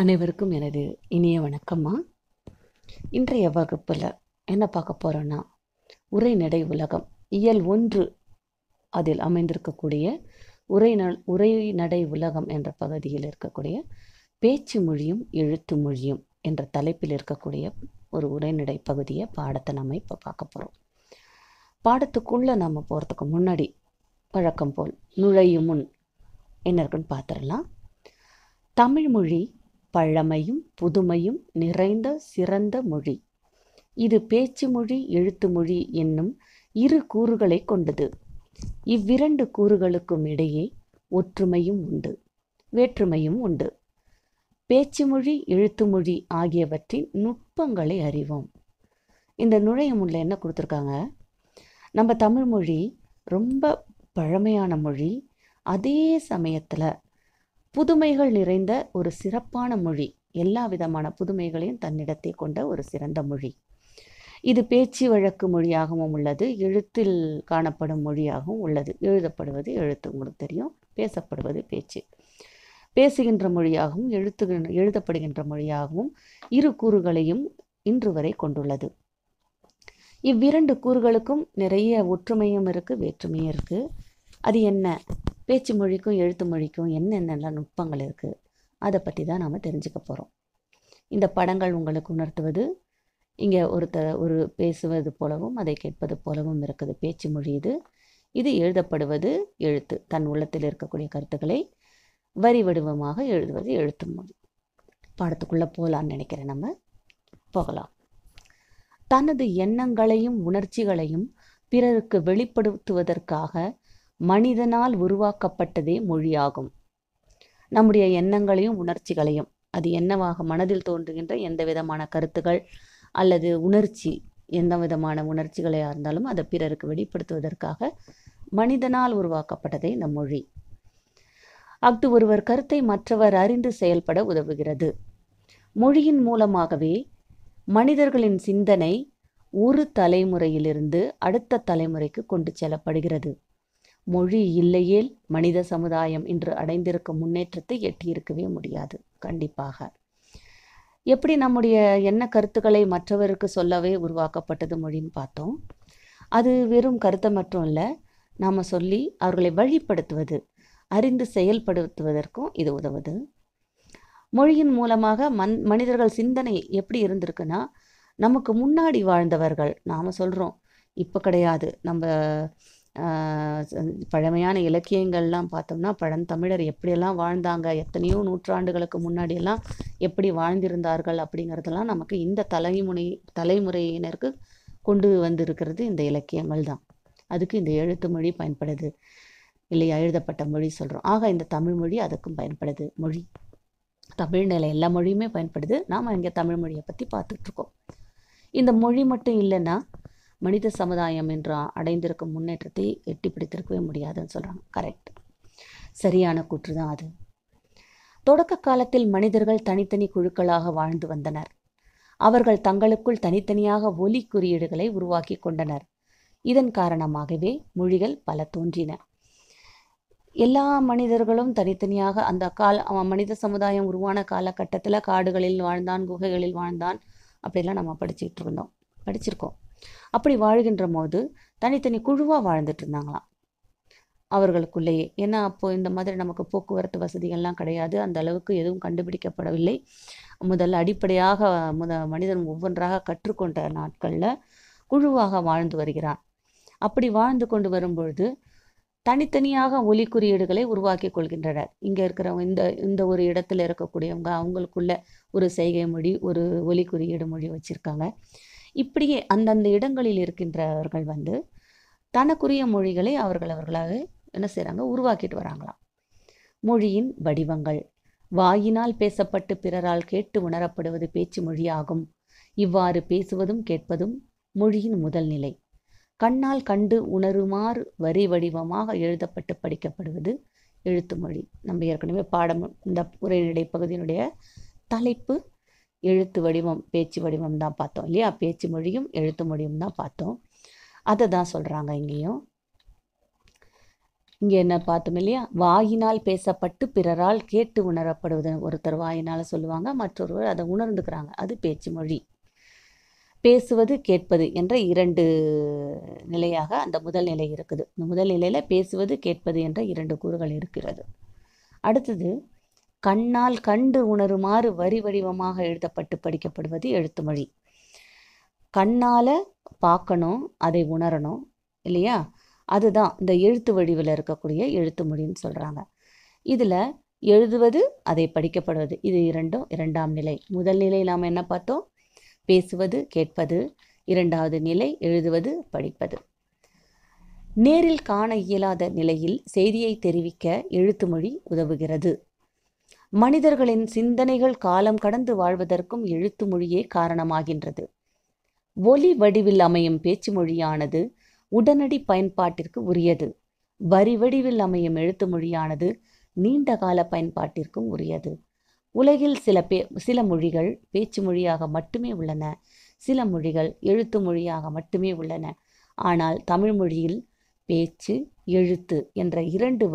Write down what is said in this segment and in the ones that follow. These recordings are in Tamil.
அனைவருக்கும் எனது இனிய வணக்கம்மா இன்றைய வகுப்பில் என்ன பார்க்க போகிறோன்னா உரைநடை உலகம் இயல் ஒன்று அதில் அமைந்திருக்கக்கூடிய உரைந உரைநடை உலகம் என்ற பகுதியில் இருக்கக்கூடிய பேச்சு மொழியும் எழுத்து மொழியும் என்ற தலைப்பில் இருக்கக்கூடிய ஒரு உரைநடை பகுதியை பாடத்தை நம்ம இப்போ பார்க்க போகிறோம் பாடத்துக்குள்ளே நம்ம போகிறதுக்கு முன்னாடி பழக்கம் போல் நுழையும் முன் என்ன இருக்குன்னு பார்த்துடலாம் தமிழ்மொழி பழமையும் புதுமையும் நிறைந்த சிறந்த மொழி இது பேச்சு மொழி எழுத்து மொழி என்னும் இரு கூறுகளை கொண்டது இவ்விரண்டு கூறுகளுக்கும் இடையே ஒற்றுமையும் உண்டு வேற்றுமையும் உண்டு பேச்சு மொழி எழுத்து மொழி ஆகியவற்றின் நுட்பங்களை அறிவோம் இந்த நுழைய முள்ள என்ன கொடுத்துருக்காங்க நம்ம தமிழ்மொழி ரொம்ப பழமையான மொழி அதே சமயத்தில் புதுமைகள் நிறைந்த ஒரு சிறப்பான மொழி எல்லா விதமான புதுமைகளையும் தன்னிடத்தை கொண்ட ஒரு சிறந்த மொழி இது பேச்சு வழக்கு மொழியாகவும் உள்ளது எழுத்தில் காணப்படும் மொழியாகவும் உள்ளது எழுதப்படுவது எழுத்து உங்களுக்கு தெரியும் பேசப்படுவது பேச்சு பேசுகின்ற மொழியாகவும் எழுத்து எழுதப்படுகின்ற மொழியாகவும் இரு கூறுகளையும் இன்று வரை கொண்டுள்ளது இவ்விரண்டு கூறுகளுக்கும் நிறைய ஒற்றுமையும் இருக்குது வேற்றுமையும் இருக்குது அது என்ன பேச்சு மொழிக்கும் எழுத்து மொழிக்கும் என்னென்னலாம் நுட்பங்கள் இருக்குது அதை பற்றி தான் நாம் தெரிஞ்சுக்க போகிறோம் இந்த படங்கள் உங்களுக்கு உணர்த்துவது இங்கே ஒருத்தர் ஒரு பேசுவது போலவும் அதை கேட்பது போலவும் இருக்குது பேச்சு மொழி இது இது எழுதப்படுவது எழுத்து தன் உள்ளத்தில் இருக்கக்கூடிய கருத்துக்களை வரி வடிவமாக எழுதுவது எழுத்து மொழி பாடத்துக்குள்ளே போகலான்னு நினைக்கிறேன் நம்ம போகலாம் தனது எண்ணங்களையும் உணர்ச்சிகளையும் பிறருக்கு வெளிப்படுத்துவதற்காக மனிதனால் உருவாக்கப்பட்டதே மொழியாகும் நம்முடைய எண்ணங்களையும் உணர்ச்சிகளையும் அது என்னவாக மனதில் தோன்றுகின்ற எந்த விதமான கருத்துகள் அல்லது உணர்ச்சி எந்த விதமான உணர்ச்சிகளையாக இருந்தாலும் அதை பிறருக்கு வெளிப்படுத்துவதற்காக மனிதனால் உருவாக்கப்பட்டதே இந்த மொழி அஃது ஒருவர் கருத்தை மற்றவர் அறிந்து செயல்பட உதவுகிறது மொழியின் மூலமாகவே மனிதர்களின் சிந்தனை ஒரு தலைமுறையிலிருந்து அடுத்த தலைமுறைக்கு கொண்டு செல்லப்படுகிறது மொழி இல்லையேல் மனித சமுதாயம் இன்று அடைந்திருக்கும் முன்னேற்றத்தை எட்டியிருக்கவே முடியாது கண்டிப்பாக எப்படி நம்முடைய என்ன கருத்துக்களை மற்றவருக்கு சொல்லவே உருவாக்கப்பட்டது மொழின்னு பார்த்தோம் அது வெறும் கருத்தை மட்டும் இல்லை நாம் சொல்லி அவர்களை வழிப்படுத்துவது அறிந்து செயல்படுத்துவதற்கும் இது உதவுது மொழியின் மூலமாக மன் மனிதர்கள் சிந்தனை எப்படி இருந்திருக்குன்னா நமக்கு முன்னாடி வாழ்ந்தவர்கள் நாம் சொல்கிறோம் இப்போ கிடையாது நம்ம பழமையான இலக்கியங்கள்லாம் பார்த்தோம்னா பழந்தமிழர் எப்படியெல்லாம் வாழ்ந்தாங்க எத்தனையோ நூற்றாண்டுகளுக்கு முன்னாடியெல்லாம் எப்படி வாழ்ந்திருந்தார்கள் அப்படிங்கிறதெல்லாம் நமக்கு இந்த தலைமுனை தலைமுறையினருக்கு கொண்டு வந்திருக்கிறது இந்த இலக்கியங்கள் தான் அதுக்கு இந்த எழுத்து மொழி பயன்படுது இல்லையா எழுதப்பட்ட மொழி சொல்கிறோம் ஆக இந்த தமிழ் மொழி அதுக்கும் பயன்படுது மொழி நிலை எல்லா மொழியுமே பயன்படுது நாம் இங்கே தமிழ் மொழியை பற்றி பார்த்துட்ருக்கோம் இந்த மொழி மட்டும் இல்லைன்னா மனித சமுதாயம் என்று அடைந்திருக்கும் முன்னேற்றத்தை எட்டி பிடித்திருக்கவே முடியாதுன்னு சொல்கிறாங்க கரெக்ட் சரியான கூற்று தான் அது தொடக்க காலத்தில் மனிதர்கள் தனித்தனி குழுக்களாக வாழ்ந்து வந்தனர் அவர்கள் தங்களுக்குள் தனித்தனியாக ஒலி குறியீடுகளை உருவாக்கி கொண்டனர் இதன் காரணமாகவே மொழிகள் பல தோன்றின எல்லா மனிதர்களும் தனித்தனியாக அந்த கால மனித சமுதாயம் உருவான காலகட்டத்தில் காடுகளில் வாழ்ந்தான் குகைகளில் வாழ்ந்தான் அப்படிலாம் நம்ம படிச்சுட்டு இருந்தோம் படிச்சிருக்கோம் அப்படி வாழ்கின்ற போது தனித்தனி குழுவாக வாழ்ந்துட்டு இருந்தாங்களாம் அவர்களுக்குள்ளேயே ஏன்னா அப்போது இந்த மாதிரி நமக்கு போக்குவரத்து வசதிகள்லாம் கிடையாது அந்த அளவுக்கு எதுவும் கண்டுபிடிக்கப்படவில்லை முதல்ல அடிப்படையாக முத மனிதன் ஒவ்வொன்றாக கற்றுக்கொண்ட நாட்களில் குழுவாக வாழ்ந்து வருகிறான் அப்படி வாழ்ந்து கொண்டு வரும்பொழுது தனித்தனியாக ஒலி குறியீடுகளை உருவாக்கி கொள்கின்றனர் இங்கே இருக்கிறவங்க இந்த இந்த ஒரு இடத்துல இருக்கக்கூடியவங்க அவங்களுக்குள்ள ஒரு செய்கை மொழி ஒரு ஒலி குறியீடு மொழி வச்சுருக்காங்க இப்படியே அந்தந்த இடங்களில் இருக்கின்றவர்கள் வந்து தனக்குரிய மொழிகளை அவர்கள் அவர்களாக என்ன செய்கிறாங்க உருவாக்கிட்டு வராங்களாம் மொழியின் வடிவங்கள் வாயினால் பேசப்பட்டு பிறரால் கேட்டு உணரப்படுவது பேச்சு மொழியாகும் இவ்வாறு பேசுவதும் கேட்பதும் மொழியின் முதல் நிலை கண்ணால் கண்டு உணருமாறு வரி வடிவமாக எழுதப்பட்டு படிக்கப்படுவது எழுத்து மொழி நம்ம ஏற்கனவே பாடம் இந்த உரைநடை பகுதியினுடைய தலைப்பு எழுத்து வடிவம் பேச்சு வடிவம் தான் பார்த்தோம் இல்லையா பேச்சு மொழியும் எழுத்து மொழியும் தான் பார்த்தோம் அதை தான் சொல்கிறாங்க இங்கேயும் இங்கே என்ன பார்த்தோம் இல்லையா வாயினால் பேசப்பட்டு பிறரால் கேட்டு உணரப்படுவது ஒருத்தர் வாயினால் சொல்லுவாங்க மற்றொருவர் அதை உணர்ந்துக்கிறாங்க அது பேச்சு மொழி பேசுவது கேட்பது என்ற இரண்டு நிலையாக அந்த முதல் நிலை இருக்குது இந்த முதல் நிலையில் பேசுவது கேட்பது என்ற இரண்டு கூறுகள் இருக்கிறது அடுத்தது கண்ணால் கண்டு உணருமாறு வரி வடிவமாக எழுதப்பட்டு படிக்கப்படுவது எழுத்து மொழி கண்ணால் பார்க்கணும் அதை உணரணும் இல்லையா அதுதான் இந்த எழுத்து வடிவில் இருக்கக்கூடிய எழுத்து மொழின்னு சொல்கிறாங்க இதில் எழுதுவது அதை படிக்கப்படுவது இது இரண்டும் இரண்டாம் நிலை முதல் நிலை நாம் என்ன பார்த்தோம் பேசுவது கேட்பது இரண்டாவது நிலை எழுதுவது படிப்பது நேரில் காண இயலாத நிலையில் செய்தியை தெரிவிக்க எழுத்து மொழி உதவுகிறது மனிதர்களின் சிந்தனைகள் காலம் கடந்து வாழ்வதற்கும் எழுத்து மொழியே காரணமாகின்றது ஒலி வடிவில் அமையும் பேச்சு மொழியானது உடனடி பயன்பாட்டிற்கு உரியது வரி வடிவில் அமையும் எழுத்து மொழியானது நீண்ட கால பயன்பாட்டிற்கும் உரியது உலகில் சில பே சில மொழிகள் பேச்சு மொழியாக மட்டுமே உள்ளன சில மொழிகள் எழுத்து மொழியாக மட்டுமே உள்ளன ஆனால் தமிழ் மொழியில் பேச்சு எழுத்து என்ற இரண்டு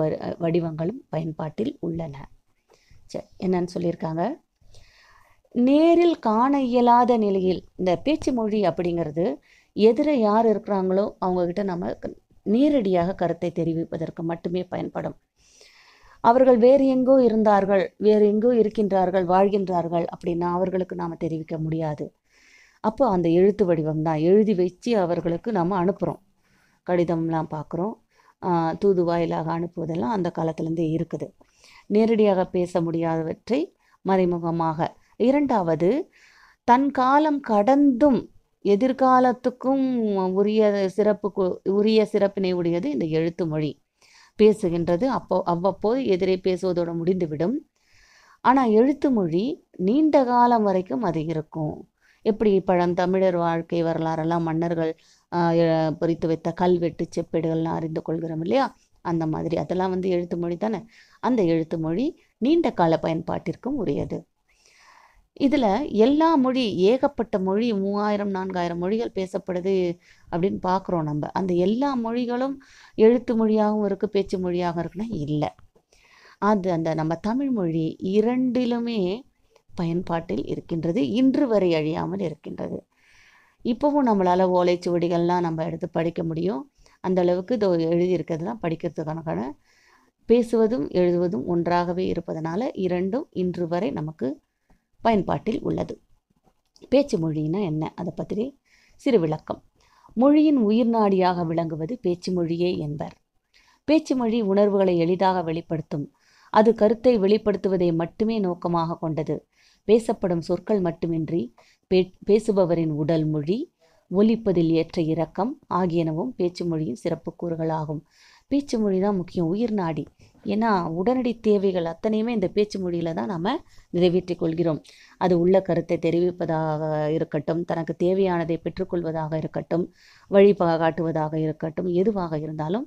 வடிவங்களும் பயன்பாட்டில் உள்ளன என்னன்னு சொல்லியிருக்காங்க நேரில் காண இயலாத நிலையில் இந்த பேச்சு மொழி அப்படிங்கிறது எதிர யார் இருக்கிறாங்களோ அவங்கக்கிட்ட நம்ம நேரடியாக கருத்தை தெரிவிப்பதற்கு மட்டுமே பயன்படும் அவர்கள் வேறு எங்கோ இருந்தார்கள் வேறு எங்கோ இருக்கின்றார்கள் வாழ்கின்றார்கள் அப்படின்னா அவர்களுக்கு நாம் தெரிவிக்க முடியாது அப்போ அந்த எழுத்து வடிவம் தான் எழுதி வச்சு அவர்களுக்கு நாம் அனுப்புகிறோம் கடிதம்லாம் பார்க்குறோம் தூது வாயிலாக அனுப்புவதெல்லாம் அந்த காலத்திலேருந்தே இருக்குது நேரடியாக பேச முடியாதவற்றை மறைமுகமாக இரண்டாவது தன் காலம் கடந்தும் எதிர்காலத்துக்கும் உரிய சிறப்பு உரிய சிறப்பினை உடையது இந்த எழுத்து மொழி பேசுகின்றது அப்போ அவ்வப்போது எதிரே பேசுவதோடு முடிந்துவிடும் ஆனால் எழுத்து மொழி நீண்ட காலம் வரைக்கும் அது இருக்கும் எப்படி பழந்தமிழர் வாழ்க்கை வரலாறெல்லாம் மன்னர்கள் பொறித்து வைத்த கல்வெட்டு செப்பேடுகள்லாம் அறிந்து கொள்கிறோம் இல்லையா அந்த மாதிரி அதெல்லாம் வந்து எழுத்து மொழி தானே அந்த எழுத்து மொழி நீண்ட கால பயன்பாட்டிற்கும் உரியது இதில் எல்லா மொழி ஏகப்பட்ட மொழி மூவாயிரம் நான்காயிரம் மொழிகள் பேசப்படுது அப்படின்னு பார்க்குறோம் நம்ம அந்த எல்லா மொழிகளும் எழுத்து மொழியாகவும் இருக்குது பேச்சு மொழியாகவும் இருக்குன்னா இல்லை அது அந்த நம்ம தமிழ் மொழி இரண்டிலுமே பயன்பாட்டில் இருக்கின்றது இன்று வரை அழியாமல் இருக்கின்றது இப்போவும் நம்மளால் ஓலைச்சுவடிகள்லாம் நம்ம எடுத்து படிக்க முடியும் அந்த அளவுக்கு இதோ எழுதியிருக்கிறதுலாம் படிக்கிறதுக்கான பேசுவதும் எழுதுவதும் ஒன்றாகவே இருப்பதனால இரண்டும் இன்று வரை நமக்கு பயன்பாட்டில் உள்ளது பேச்சு மொழினா என்ன அதை பற்றி சிறு விளக்கம் மொழியின் உயிர் நாடியாக விளங்குவது பேச்சு மொழியே என்பர் பேச்சு மொழி உணர்வுகளை எளிதாக வெளிப்படுத்தும் அது கருத்தை வெளிப்படுத்துவதை மட்டுமே நோக்கமாக கொண்டது பேசப்படும் சொற்கள் மட்டுமின்றி பேசுபவரின் உடல் மொழி ஒலிப்பதில் ஏற்ற இரக்கம் ஆகியனவும் பேச்சு மொழியின் சிறப்பு கூறுகளாகும் பேச்சு மொழி தான் முக்கியம் உயிர் நாடி ஏன்னா உடனடி தேவைகள் அத்தனையுமே இந்த பேச்சு மொழியில் தான் நம்ம நிறைவேற்றிக் கொள்கிறோம் அது உள்ள கருத்தை தெரிவிப்பதாக இருக்கட்டும் தனக்கு தேவையானதை பெற்றுக்கொள்வதாக இருக்கட்டும் வழி காட்டுவதாக இருக்கட்டும் எதுவாக இருந்தாலும்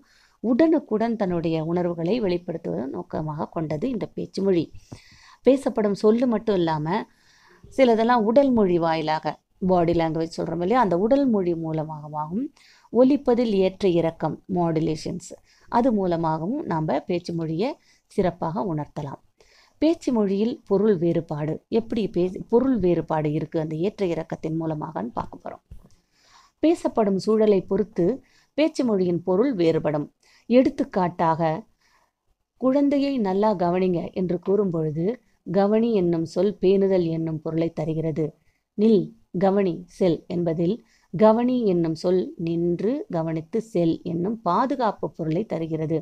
உடனுக்குடன் தன்னுடைய உணர்வுகளை வெளிப்படுத்துவதன் நோக்கமாக கொண்டது இந்த பேச்சு மொழி பேசப்படும் சொல்லு மட்டும் இல்லாமல் சிலதெல்லாம் உடல் மொழி வாயிலாக பாடி லாங்குவேஜ் சொல்கிறோம் இல்லையா அந்த உடல் மொழி மூலமாகவும் ஒலிப்பதில் ஏற்ற இறக்கம் மாடுலேஷன்ஸ் அது மூலமாகவும் நாம் பேச்சு மொழியை சிறப்பாக உணர்த்தலாம் பேச்சு மொழியில் பொருள் வேறுபாடு எப்படி பே பொருள் வேறுபாடு இருக்குது அந்த ஏற்ற இறக்கத்தின் மூலமாகன்னு பார்க்க போகிறோம் பேசப்படும் சூழலை பொறுத்து பேச்சு மொழியின் பொருள் வேறுபடும் எடுத்துக்காட்டாக குழந்தையை நல்லா கவனிங்க என்று கூறும்பொழுது கவனி என்னும் சொல் பேணுதல் என்னும் பொருளை தருகிறது நில் கவனி செல் என்பதில் கவனி என்னும் சொல் நின்று கவனித்து செல் என்னும் பாதுகாப்பு பொருளை தருகிறது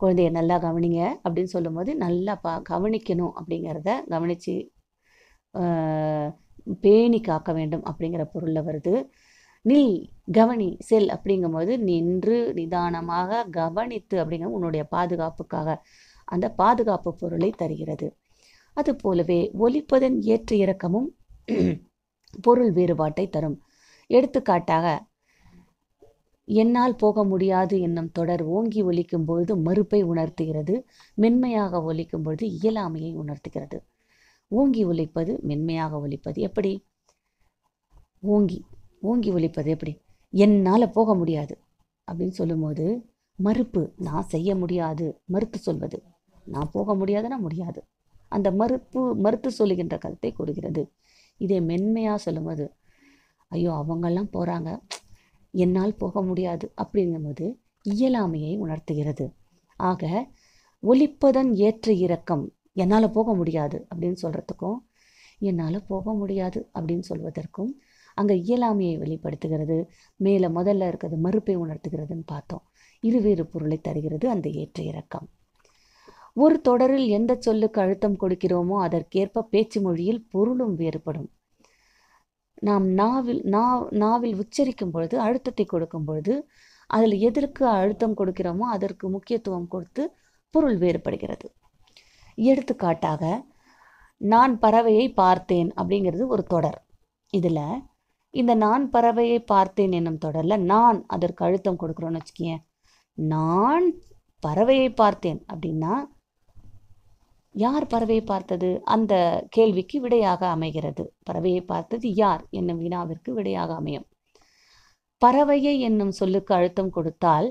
குழந்தைய நல்லா கவனிங்க அப்படின்னு சொல்லும்போது நல்லா பா கவனிக்கணும் அப்படிங்கிறத கவனித்து பேணி காக்க வேண்டும் அப்படிங்கிற பொருளில் வருது நில் கவனி செல் அப்படிங்கும்போது நின்று நிதானமாக கவனித்து அப்படிங்கிற உன்னுடைய பாதுகாப்புக்காக அந்த பாதுகாப்பு பொருளை தருகிறது அதுபோலவே ஒலிப்பதன் ஏற்ற இறக்கமும் பொருள் வேறுபாட்டை தரும் எடுத்துக்காட்டாக என்னால் போக முடியாது என்னும் தொடர் ஓங்கி ஒலிக்கும் பொழுது மறுப்பை உணர்த்துகிறது மென்மையாக ஒலிக்கும் பொழுது இயலாமையை உணர்த்துகிறது ஓங்கி ஒலிப்பது மென்மையாக ஒலிப்பது எப்படி ஓங்கி ஓங்கி ஒலிப்பது எப்படி என்னால் போக முடியாது அப்படின்னு சொல்லும்போது மறுப்பு நான் செய்ய முடியாது மறுத்து சொல்வது நான் போக முடியாதுன்னா முடியாது அந்த மறுப்பு மறுத்து சொல்லுகின்ற கருத்தை கொடுக்கிறது இதை மென்மையாக சொல்லும்போது ஐயோ அவங்கெல்லாம் போகிறாங்க என்னால் போக முடியாது அப்படிங்கும்போது இயலாமையை உணர்த்துகிறது ஆக ஒழிப்பதன் ஏற்ற இறக்கம் என்னால் போக முடியாது அப்படின்னு சொல்கிறதுக்கும் என்னால் போக முடியாது அப்படின்னு சொல்வதற்கும் அங்கே இயலாமையை வெளிப்படுத்துகிறது மேலே முதல்ல இருக்கிறது மறுப்பை உணர்த்துகிறதுன்னு பார்த்தோம் இருவேறு பொருளை தருகிறது அந்த ஏற்ற இறக்கம் ஒரு தொடரில் எந்த சொல்லுக்கு அழுத்தம் கொடுக்கிறோமோ அதற்கேற்ப பேச்சு மொழியில் பொருளும் வேறுபடும் நாம் நாவில் நா நாவில் உச்சரிக்கும் பொழுது அழுத்தத்தை கொடுக்கும் பொழுது அதில் எதற்கு அழுத்தம் கொடுக்கிறோமோ அதற்கு முக்கியத்துவம் கொடுத்து பொருள் வேறுபடுகிறது எடுத்துக்காட்டாக நான் பறவையை பார்த்தேன் அப்படிங்கிறது ஒரு தொடர் இதில் இந்த நான் பறவையை பார்த்தேன் என்னும் தொடரில் நான் அதற்கு அழுத்தம் கொடுக்குறோன்னு வச்சுக்கேன் நான் பறவையை பார்த்தேன் அப்படின்னா யார் பறவையை பார்த்தது அந்த கேள்விக்கு விடையாக அமைகிறது பறவையை பார்த்தது யார் என்னும் வினாவிற்கு விடையாக அமையும் பறவையை என்னும் சொல்லுக்கு அழுத்தம் கொடுத்தால்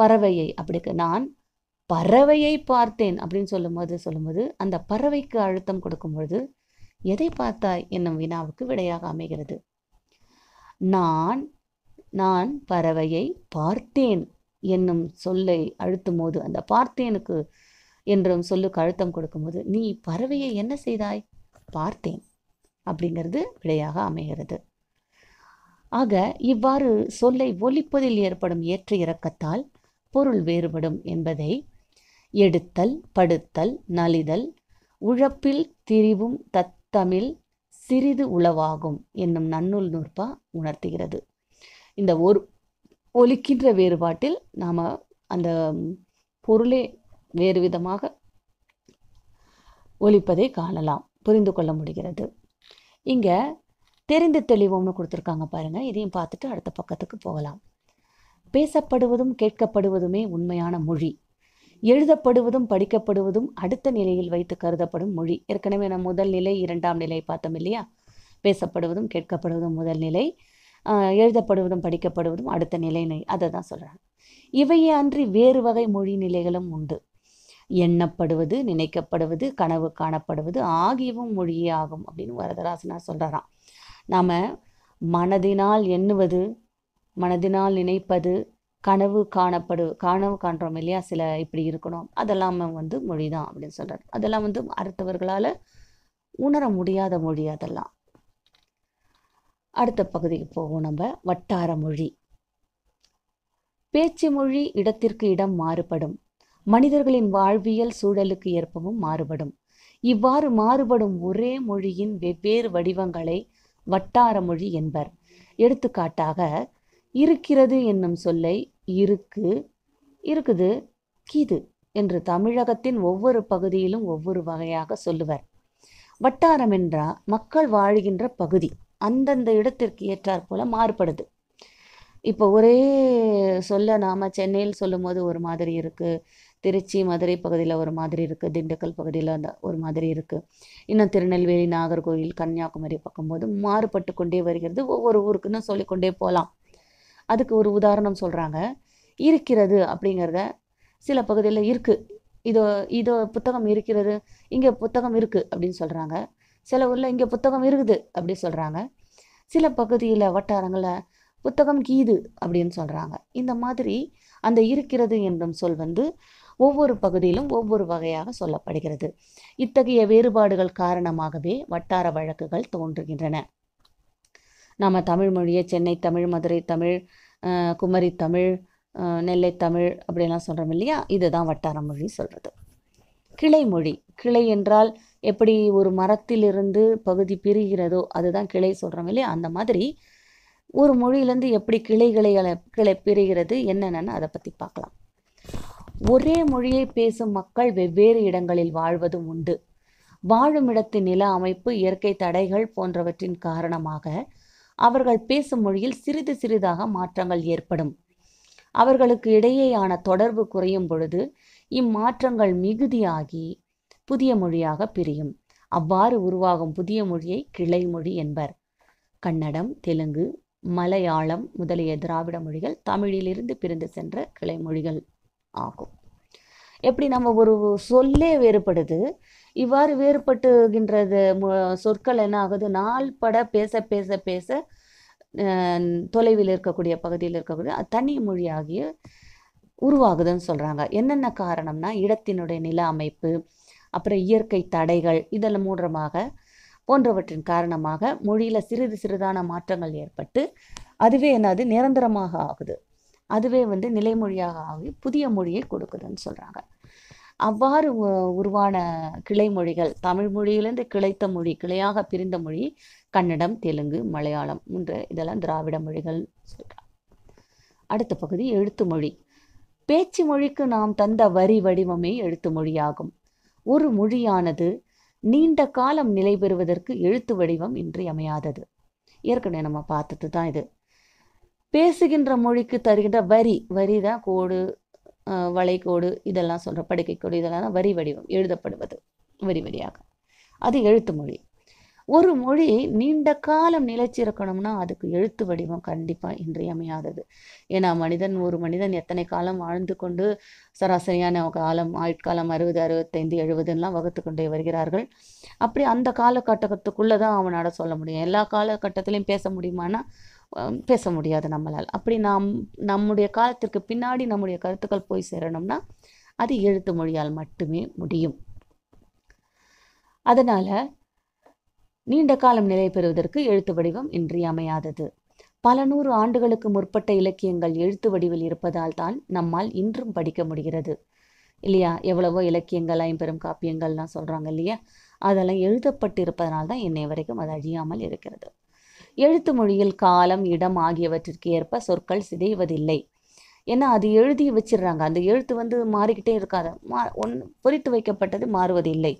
பறவையை அப்படிக்கு நான் பறவையை பார்த்தேன் அப்படின்னு சொல்லும்போது சொல்லும்போது அந்த பறவைக்கு அழுத்தம் கொடுக்கும் பொழுது எதை பார்த்தாய் என்னும் வினாவுக்கு விடையாக அமைகிறது நான் நான் பறவையை பார்த்தேன் என்னும் சொல்லை அழுத்தும் போது அந்த பார்த்தேனுக்கு என்றும் சொல்லுக்கு அழுத்தம் கொடுக்கும்போது நீ பறவையை என்ன செய்தாய் பார்த்தேன் அப்படிங்கிறது விடையாக அமைகிறது ஆக இவ்வாறு சொல்லை ஒலிப்பதில் ஏற்படும் ஏற்ற இறக்கத்தால் பொருள் வேறுபடும் என்பதை எடுத்தல் படுத்தல் நலிதல் உழப்பில் திரிவும் தத்தமிழ் சிறிது உளவாகும் என்னும் நன்னூல் நூற்பா உணர்த்துகிறது இந்த ஒரு ஒலிக்கின்ற வேறுபாட்டில் நாம் அந்த பொருளே வேறு விதமாக ஒழிப்பதை காணலாம் புரிந்து கொள்ள முடிகிறது இங்கே தெரிந்து தெளிவோம்னு கொடுத்துருக்காங்க பாருங்கள் இதையும் பார்த்துட்டு அடுத்த பக்கத்துக்கு போகலாம் பேசப்படுவதும் கேட்கப்படுவதுமே உண்மையான மொழி எழுதப்படுவதும் படிக்கப்படுவதும் அடுத்த நிலையில் வைத்து கருதப்படும் மொழி ஏற்கனவே நம்ம முதல் நிலை இரண்டாம் நிலை பார்த்தோம் இல்லையா பேசப்படுவதும் கேட்கப்படுவதும் முதல் நிலை எழுதப்படுவதும் படிக்கப்படுவதும் அடுத்த நிலை அதை தான் சொல்கிறாங்க இவையே அன்றி வேறு வகை மொழி நிலைகளும் உண்டு எண்ணப்படுவது நினைக்கப்படுவது கனவு காணப்படுவது ஆகியவும் மொழியே ஆகும் அப்படின்னு வரதராசனா சொல்கிறாராம் நாம் மனதினால் எண்ணுவது மனதினால் நினைப்பது கனவு காணப்படு கனவு காண்றோம் இல்லையா சில இப்படி இருக்கணும் அதெல்லாம் வந்து மொழி தான் அப்படின்னு சொல்கிறார் அதெல்லாம் வந்து அடுத்தவர்களால் உணர முடியாத மொழி அதெல்லாம் அடுத்த பகுதிக்கு போவோம் நம்ம வட்டார மொழி பேச்சு மொழி இடத்திற்கு இடம் மாறுபடும் மனிதர்களின் வாழ்வியல் சூழலுக்கு ஏற்பவும் மாறுபடும் இவ்வாறு மாறுபடும் ஒரே மொழியின் வெவ்வேறு வடிவங்களை வட்டார மொழி என்பர் எடுத்துக்காட்டாக இருக்கிறது என்னும் சொல்லை இருக்கு இருக்குது கிது என்று தமிழகத்தின் ஒவ்வொரு பகுதியிலும் ஒவ்வொரு வகையாக சொல்லுவர் வட்டாரம் என்றால் மக்கள் வாழ்கின்ற பகுதி அந்தந்த இடத்திற்கு ஏற்றாற் போல மாறுபடுது இப்போ ஒரே சொல்ல நாம் சென்னையில் சொல்லும் போது ஒரு மாதிரி இருக்குது திருச்சி மதுரை பகுதியில் ஒரு மாதிரி இருக்குது திண்டுக்கல் பகுதியில் அந்த ஒரு மாதிரி இருக்குது இன்னும் திருநெல்வேலி நாகர்கோவில் கன்னியாகுமரி பார்க்கும்போது மாறுபட்டு கொண்டே வருகிறது ஒவ்வொரு ஊருக்குன்னு சொல்லிக்கொண்டே போகலாம் அதுக்கு ஒரு உதாரணம் சொல்கிறாங்க இருக்கிறது அப்படிங்கிறத சில பகுதியில் இருக்குது இதோ இதோ புத்தகம் இருக்கிறது இங்கே புத்தகம் இருக்குது அப்படின்னு சொல்கிறாங்க சில ஊரில் இங்கே புத்தகம் இருக்குது அப்படி சொல்கிறாங்க சில பகுதியில் வட்டாரங்களில் புத்தகம் கீது அப்படின்னு சொல்கிறாங்க இந்த மாதிரி அந்த இருக்கிறது என்றும் சொல் வந்து ஒவ்வொரு பகுதியிலும் ஒவ்வொரு வகையாக சொல்லப்படுகிறது இத்தகைய வேறுபாடுகள் காரணமாகவே வட்டார வழக்குகள் தோன்றுகின்றன நம்ம தமிழ் மொழியை சென்னை தமிழ் மதுரை தமிழ் குமரி தமிழ் நெல்லை தமிழ் அப்படிலாம் சொல்கிறோம் இல்லையா இதுதான் வட்டார மொழி சொல்கிறது கிளை மொழி கிளை என்றால் எப்படி ஒரு மரத்திலிருந்து பகுதி பிரிகிறதோ அதுதான் கிளை சொல்கிறோம் இல்லையா அந்த மாதிரி ஒரு மொழியிலேருந்து எப்படி கிளைகளை கிளை பிரிகிறது என்னென்னு அதை பற்றி பார்க்கலாம் ஒரே மொழியை பேசும் மக்கள் வெவ்வேறு இடங்களில் வாழ்வதும் உண்டு வாழும் இடத்தின் நில அமைப்பு இயற்கை தடைகள் போன்றவற்றின் காரணமாக அவர்கள் பேசும் மொழியில் சிறிது சிறிதாக மாற்றங்கள் ஏற்படும் அவர்களுக்கு இடையேயான தொடர்பு குறையும் பொழுது இம்மாற்றங்கள் மிகுதியாகி புதிய மொழியாக பிரியும் அவ்வாறு உருவாகும் புதிய மொழியை கிளை மொழி என்பர் கன்னடம் தெலுங்கு மலையாளம் முதலிய திராவிட மொழிகள் தமிழிலிருந்து பிரிந்து சென்ற கிளைமொழிகள் ஆகும் எப்படி நம்ம ஒரு சொல்லே வேறுபடுது இவ்வாறு வேறுபட்டுகின்றது சொற்கள் என்ன ஆகுது நாள் பட பேச பேச பேச தொலைவில் இருக்கக்கூடிய பகுதியில் இருக்கக்கூடிய தனி மொழியாகிய உருவாகுதுன்னு சொல்கிறாங்க என்னென்ன காரணம்னா இடத்தினுடைய நில அமைப்பு அப்புறம் இயற்கை தடைகள் இதெல்லாம் மூன்றமாக போன்றவற்றின் காரணமாக மொழியில் சிறிது சிறிதான மாற்றங்கள் ஏற்பட்டு அதுவே என்னது நிரந்தரமாக ஆகுது அதுவே வந்து நிலைமொழியாக ஆகி புதிய மொழியை கொடுக்குதுன்னு சொல்கிறாங்க அவ்வாறு உருவான கிளை மொழிகள் தமிழ் மொழியிலிருந்து கிளைத்த மொழி கிளையாக பிரிந்த மொழி கன்னடம் தெலுங்கு மலையாளம் என்று இதெல்லாம் திராவிட மொழிகள் சொல்கிறாங்க அடுத்த பகுதி எழுத்து மொழி பேச்சு மொழிக்கு நாம் தந்த வரி வடிவமே எழுத்து மொழியாகும் ஒரு மொழியானது நீண்ட காலம் நிலை பெறுவதற்கு எழுத்து வடிவம் இன்றியமையாதது ஏற்கனவே நம்ம பார்த்தது தான் இது பேசுகின்ற மொழிக்கு தருகின்ற வரி வரி தான் கோடு வளைகோடு இதெல்லாம் சொல்கிற கோடு இதெல்லாம் வரி வடிவம் எழுதப்படுவது வரி வரியாக அது எழுத்து மொழி ஒரு மொழி நீண்ட காலம் நிலைச்சிருக்கணும்னா அதுக்கு எழுத்து வடிவம் கண்டிப்பாக இன்றியமையாதது ஏன்னா மனிதன் ஒரு மனிதன் எத்தனை காலம் வாழ்ந்து கொண்டு சராசரியான காலம் ஆயுட்காலம் அறுபது அறுபத்தைந்து எழுபதுன்னெலாம் வகுத்து கொண்டே வருகிறார்கள் அப்படி அந்த காலகட்டத்துக்குள்ளே தான் அவனால் சொல்ல முடியும் எல்லா காலகட்டத்திலையும் பேச முடியுமானா பேச முடியாது நம்மளால் அப்படி நாம் நம்முடைய காலத்திற்கு பின்னாடி நம்முடைய கருத்துக்கள் போய் சேரணும்னா அது எழுத்து மொழியால் மட்டுமே முடியும் அதனால் நீண்ட காலம் நிலை பெறுவதற்கு எழுத்து வடிவம் இன்றியமையாதது பல நூறு ஆண்டுகளுக்கு முற்பட்ட இலக்கியங்கள் எழுத்து வடிவில் இருப்பதால் தான் நம்மால் இன்றும் படிக்க முடிகிறது இல்லையா எவ்வளவோ இலக்கியங்கள் ஐம்பெரும் காப்பியங்கள்லாம் சொல்கிறாங்க இல்லையா அதெல்லாம் எழுதப்பட்டு இருப்பதனால் தான் இன்னை வரைக்கும் அது அழியாமல் இருக்கிறது எழுத்து மொழியில் காலம் இடம் ஆகியவற்றிற்கு ஏற்ப சொற்கள் சிதைவதில்லை ஏன்னா அது எழுதி வச்சிடுறாங்க அந்த எழுத்து வந்து மாறிக்கிட்டே இருக்காது மா ஒன் பொறித்து வைக்கப்பட்டது மாறுவதில்லை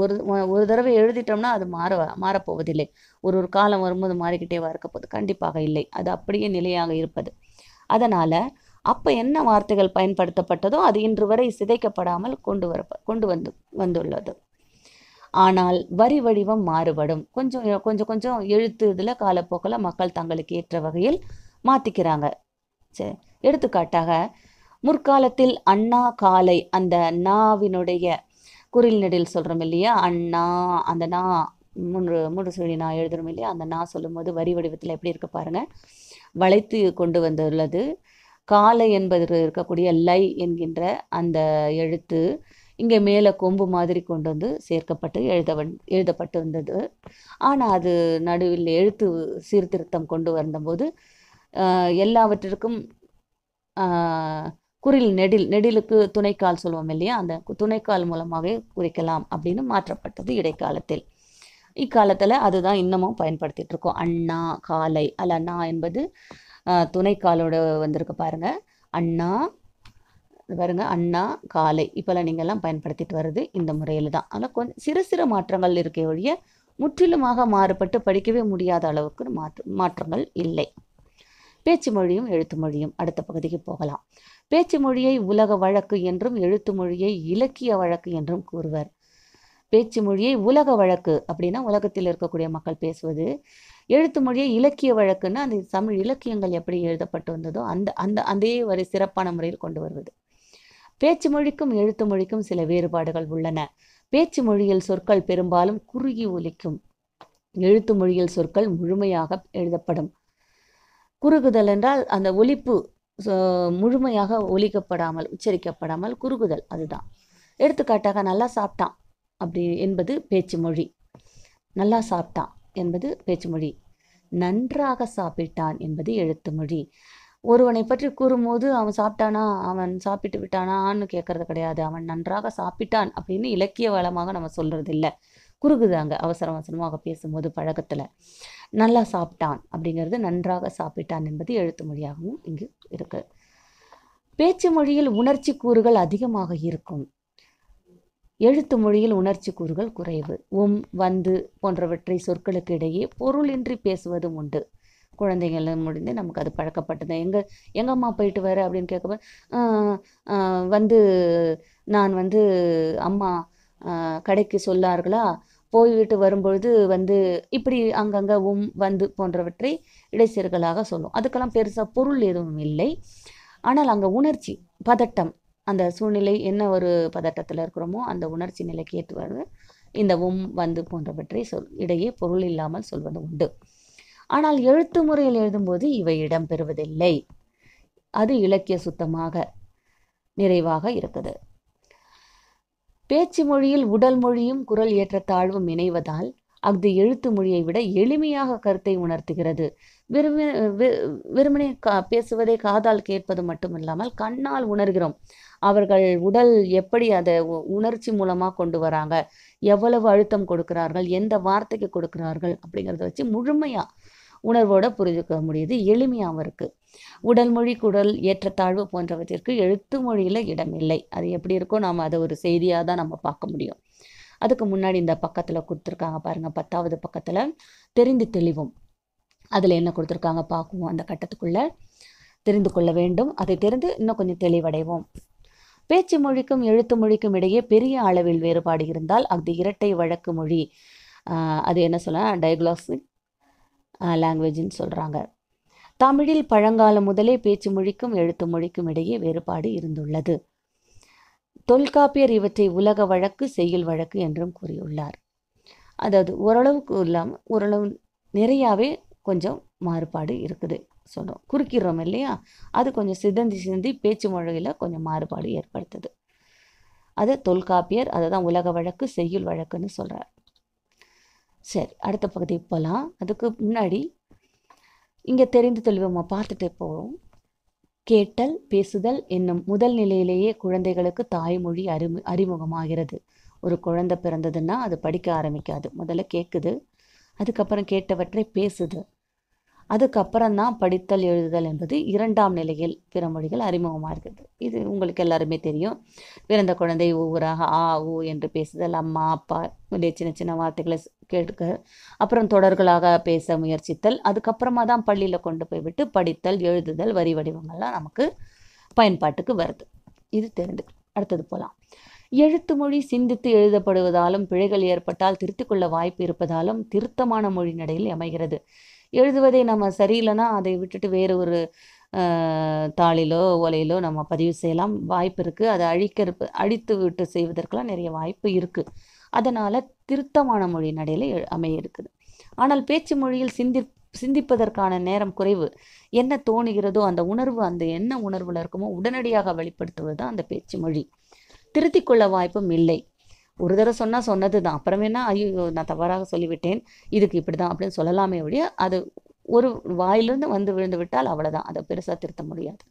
ஒரு ஒரு தடவை எழுதிட்டோம்னா அது மாற மாறப்போவதில்லை ஒரு ஒரு காலம் வரும்போது மாறிக்கிட்டே இருக்க போது கண்டிப்பாக இல்லை அது அப்படியே நிலையாக இருப்பது அதனால் அப்போ என்ன வார்த்தைகள் பயன்படுத்தப்பட்டதோ அது இன்று வரை சிதைக்கப்படாமல் கொண்டு வர கொண்டு வந்து வந்துள்ளது ஆனால் வரி வடிவம் மாறுபடும் கொஞ்சம் கொஞ்சம் கொஞ்சம் எழுத்து இதில் காலப்போக்கில் மக்கள் தங்களுக்கு ஏற்ற வகையில் மாற்றிக்கிறாங்க சரி எடுத்துக்காட்டாக முற்காலத்தில் அண்ணா காலை அந்த நாவினுடைய குரில் நெடில் சொல்கிறோம் இல்லையா அண்ணா அந்த நா மூன்று மூன்று சொல்லி நான் எழுதுறோம் இல்லையா அந்த நான் சொல்லும்போது வரி வடிவத்தில் எப்படி இருக்க பாருங்கள் வளைத்து கொண்டு வந்துள்ளது காலை என்பதில் இருக்கக்கூடிய லை என்கின்ற அந்த எழுத்து இங்கே மேலே கொம்பு மாதிரி கொண்டு வந்து சேர்க்கப்பட்டு எழுத எழுதப்பட்டு வந்தது ஆனால் அது நடுவில் எழுத்து சீர்திருத்தம் கொண்டு வந்தபோது எல்லாவற்றிற்கும் குரில் நெடில் நெடிலுக்கு துணைக்கால் சொல்லுவோம் இல்லையா அந்த துணைக்கால் மூலமாகவே குறிக்கலாம் அப்படின்னு மாற்றப்பட்டது இடைக்காலத்தில் இக்காலத்தில் அதுதான் இன்னமும் பயன்படுத்திகிட்டு இருக்கோம் அண்ணா காலை அல்ல அண்ணா என்பது துணைக்காலோட வந்திருக்கு பாருங்கள் அண்ணா பாருங்கள் அண்ணா காலை இப்போல்லாம் நீங்கள்லாம் பயன்படுத்திட்டு வருது இந்த முறையில் தான் ஆனால் கொஞ்சம் சிறு சிறு மாற்றங்கள் இருக்க ஒழிய முற்றிலுமாக மாறுபட்டு படிக்கவே முடியாத அளவுக்கு மாற்று மாற்றங்கள் இல்லை பேச்சு மொழியும் எழுத்து மொழியும் அடுத்த பகுதிக்கு போகலாம் பேச்சு மொழியை உலக வழக்கு என்றும் எழுத்து மொழியை இலக்கிய வழக்கு என்றும் கூறுவர் பேச்சு மொழியை உலக வழக்கு அப்படின்னா உலகத்தில் இருக்கக்கூடிய மக்கள் பேசுவது எழுத்து மொழியை இலக்கிய வழக்குன்னா அந்த தமிழ் இலக்கியங்கள் எப்படி எழுதப்பட்டு வந்ததோ அந்த அந்த அதே வரை சிறப்பான முறையில் கொண்டு வருவது பேச்சு மொழிக்கும் எழுத்து மொழிக்கும் சில வேறுபாடுகள் உள்ளன பேச்சு மொழியில் சொற்கள் பெரும்பாலும் குறுகி ஒலிக்கும் எழுத்து மொழியில் சொற்கள் முழுமையாக எழுதப்படும் குறுகுதல் என்றால் அந்த ஒலிப்பு முழுமையாக ஒலிக்கப்படாமல் உச்சரிக்கப்படாமல் குறுகுதல் அதுதான் எடுத்துக்காட்டாக நல்லா சாப்பிட்டான் அப்படி என்பது பேச்சு மொழி நல்லா சாப்பிட்டான் என்பது பேச்சு மொழி நன்றாக சாப்பிட்டான் என்பது எழுத்து மொழி ஒருவனை பற்றி கூறும்போது அவன் சாப்பிட்டானா அவன் சாப்பிட்டு விட்டானான்னு கேட்கறது கிடையாது அவன் நன்றாக சாப்பிட்டான் அப்படின்னு இலக்கிய வளமாக நம்ம சொல்றது இல்லை குறுகுதாங்க அவசரம் அவசரமாக பேசும்போது பழக்கத்தில் நல்லா சாப்பிட்டான் அப்படிங்கிறது நன்றாக சாப்பிட்டான் என்பது எழுத்து மொழியாகவும் இங்கு இருக்கு பேச்சு மொழியில் உணர்ச்சி கூறுகள் அதிகமாக இருக்கும் எழுத்து மொழியில் உணர்ச்சி கூறுகள் குறைவு உம் வந்து போன்றவற்றை சொற்களுக்கு இடையே பொருளின்றி பேசுவதும் உண்டு குழந்தைங்கள முடிந்து நமக்கு அது பழக்கப்பட்டது எங்கள் எங்கள் அம்மா போயிட்டு வர அப்படின்னு கேட்கப்ப வந்து நான் வந்து அம்மா கடைக்கு சொல்லார்களா போய்விட்டு வரும்பொழுது வந்து இப்படி அங்கங்கே உம் வந்து போன்றவற்றை இடைச்செருகலாக சொல்லும் அதுக்கெல்லாம் பெருசாக பொருள் எதுவும் இல்லை ஆனால் அங்கே உணர்ச்சி பதட்டம் அந்த சூழ்நிலை என்ன ஒரு பதட்டத்தில் இருக்கிறோமோ அந்த உணர்ச்சி நிலைக்கு ஏற்று வருது இந்த உம் வந்து போன்றவற்றை சொல் இடையே பொருள் இல்லாமல் சொல்வது உண்டு ஆனால் எழுத்து முறையில் எழுதும்போது இவை இடம்பெறுவதில்லை அது இலக்கிய சுத்தமாக நிறைவாக இருக்குது பேச்சு மொழியில் உடல் மொழியும் குரல் ஏற்றத்தாழ்வும் இணைவதால் அது எழுத்து மொழியை விட எளிமையாக கருத்தை உணர்த்துகிறது வெறும வெறுமனே கா பேசுவதை காதால் கேட்பது மட்டுமில்லாமல் கண்ணால் உணர்கிறோம் அவர்கள் உடல் எப்படி அதை உணர்ச்சி மூலமாக கொண்டு வராங்க எவ்வளவு அழுத்தம் கொடுக்கிறார்கள் எந்த வார்த்தைக்கு கொடுக்கிறார்கள் அப்படிங்கிறத வச்சு முழுமையாக உணர்வோடு புரிஞ்சுக்க முடியுது எளிமையாகவும் இருக்குது உடல் மொழி குடல் ஏற்றத்தாழ்வு போன்றவற்றிற்கு எழுத்து மொழியில் இடம் இல்லை அது எப்படி இருக்கோ நாம் அதை ஒரு செய்தியாக தான் நம்ம பார்க்க முடியும் அதுக்கு முன்னாடி இந்த பக்கத்தில் கொடுத்துருக்காங்க பாருங்கள் பத்தாவது பக்கத்தில் தெரிந்து தெளிவும் அதில் என்ன கொடுத்துருக்காங்க பார்க்குவோம் அந்த கட்டத்துக்குள்ளே தெரிந்து கொள்ள வேண்டும் அதை தெரிந்து இன்னும் கொஞ்சம் தெளிவடைவோம் பேச்சு மொழிக்கும் எழுத்து மொழிக்கும் இடையே பெரிய அளவில் வேறுபாடு இருந்தால் அது இரட்டை வழக்கு மொழி அது என்ன சொல்ல டயக்னாஸ்டிக் லாங்குவேஜ்னு சொல்கிறாங்க தமிழில் பழங்காலம் முதலே பேச்சு மொழிக்கும் எழுத்து மொழிக்கும் இடையே வேறுபாடு இருந்துள்ளது தொல்காப்பியர் இவற்றை உலக வழக்கு செய்யுள் வழக்கு என்றும் கூறியுள்ளார் அதாவது ஓரளவுக்கு இல்லாமல் ஓரளவு நிறையாவே கொஞ்சம் மாறுபாடு இருக்குது சொல்கிறோம் குறுக்கிறோம் இல்லையா அது கொஞ்சம் சிதந்தி சிந்தி பேச்சு மொழியில் கொஞ்சம் மாறுபாடு ஏற்படுத்துது அது தொல்காப்பியர் அதை தான் உலக வழக்கு செய்யுள் வழக்குன்னு சொல்கிறார் சரி அடுத்த பகுதிக்கு போகலாம் அதுக்கு முன்னாடி இங்கே தெரிந்து தெளிவமாக பார்த்துட்டு போவோம் கேட்டல் பேசுதல் என்னும் முதல் நிலையிலேயே குழந்தைகளுக்கு தாய்மொழி அறிமு அறிமுகமாகிறது ஒரு குழந்தை பிறந்ததுன்னா அது படிக்க ஆரம்பிக்காது முதல்ல கேட்குது அதுக்கப்புறம் கேட்டவற்றை பேசுது அதுக்கப்புறம் தான் படித்தல் எழுதுதல் என்பது இரண்டாம் நிலையில் பிற மொழிகள் அறிமுகமாக இருக்குது இது உங்களுக்கு எல்லாருமே தெரியும் பிறந்த குழந்தை ஒவ்வொருவராக ஆ ஊ என்று பேசுதல் அம்மா அப்பா இப்படி சின்ன சின்ன வார்த்தைகளை கேட்க அப்புறம் தொடர்களாக பேச முயற்சித்தல் அதுக்கப்புறமா தான் பள்ளியில் கொண்டு போய்விட்டு படித்தல் எழுதுதல் வரி வடிவங்கள்லாம் நமக்கு பயன்பாட்டுக்கு வருது இது தெரிந்து அடுத்தது போகலாம் எழுத்து மொழி சிந்தித்து எழுதப்படுவதாலும் பிழைகள் ஏற்பட்டால் திருத்திக்கொள்ள வாய்ப்பு இருப்பதாலும் திருத்தமான மொழி நடையில் அமைகிறது எழுதுவதை நம்ம சரியில்லைன்னா அதை விட்டுட்டு வேறு ஒரு தாளிலோ ஓலையிலோ நம்ம பதிவு செய்யலாம் வாய்ப்பு இருக்குது அதை அழிக்கிறப்ப அழித்து விட்டு செய்வதற்கெல்லாம் நிறைய வாய்ப்பு இருக்குது அதனால் திருத்தமான மொழி நடையில் அமைய இருக்குது ஆனால் பேச்சு மொழியில் சிந்தி சிந்திப்பதற்கான நேரம் குறைவு என்ன தோணுகிறதோ அந்த உணர்வு அந்த என்ன உணர்வில் இருக்குமோ உடனடியாக வெளிப்படுத்துவது தான் அந்த பேச்சு மொழி திருத்திக்கொள்ள வாய்ப்பும் இல்லை ஒரு தடவை சொன்னால் சொன்னது தான் அப்புறம் வேணா ஐயோ நான் தவறாக சொல்லிவிட்டேன் இதுக்கு இப்படி தான் அப்படின்னு சொல்லலாமே ஒழிய அது ஒரு வாயிலிருந்து வந்து விழுந்து விட்டால் அவ்வளோதான் அதை பெருசாக திருத்த முடியாது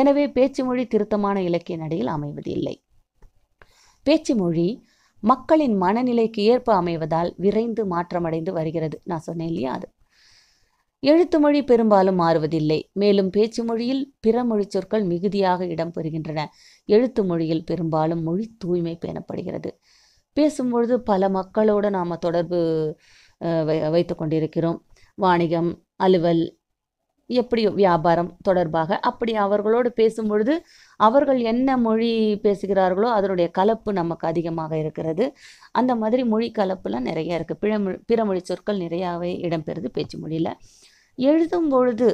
எனவே பேச்சு மொழி திருத்தமான இலக்கிய நடையில் அமைவது இல்லை பேச்சு மொழி மக்களின் மனநிலைக்கு ஏற்ப அமைவதால் விரைந்து மாற்றமடைந்து வருகிறது நான் சொன்னேன் இல்லையா அது எழுத்து மொழி பெரும்பாலும் மாறுவதில்லை மேலும் பேச்சு மொழியில் பிற மொழி சொற்கள் மிகுதியாக இடம்பெறுகின்றன எழுத்து மொழியில் பெரும்பாலும் மொழி தூய்மை பேணப்படுகிறது பேசும்பொழுது பல மக்களோடு நாம் தொடர்பு வை வைத்து கொண்டிருக்கிறோம் வாணிகம் அலுவல் எப்படி வியாபாரம் தொடர்பாக அப்படி அவர்களோடு பேசும்பொழுது அவர்கள் என்ன மொழி பேசுகிறார்களோ அதனுடைய கலப்பு நமக்கு அதிகமாக இருக்கிறது அந்த மாதிரி மொழி கலப்புலாம் நிறைய இருக்குது பிற பிற மொழி சொற்கள் நிறையாவே இடம்பெறுது பேச்சு மொழியில் எழுதும் பொழுது